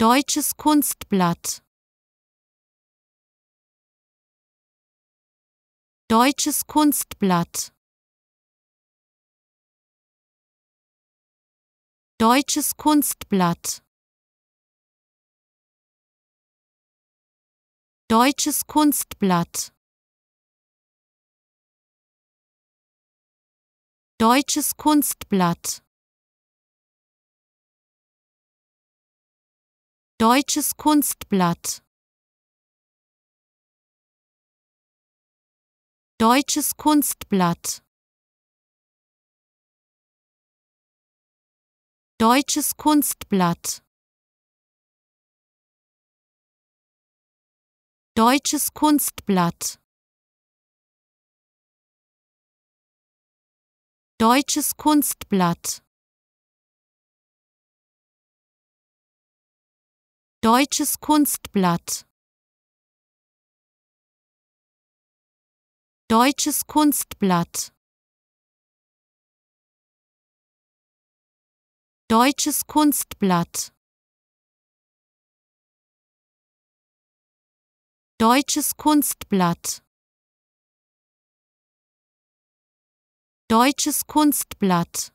Deutsches Kunstblatt Deutsches Kunstblatt Deutsches Kunstblatt Deutsches Kunstblatt Deutsches Kunstblatt Deutsches Kunstblatt Deutsches Kunstblatt Deutsches Kunstblatt Deutsches Kunstblatt Deutsches Kunstblatt Deutsches Kunstblatt Deutsches Kunstblatt Deutsches Kunstblatt Deutsches Kunstblatt Deutsches Kunstblatt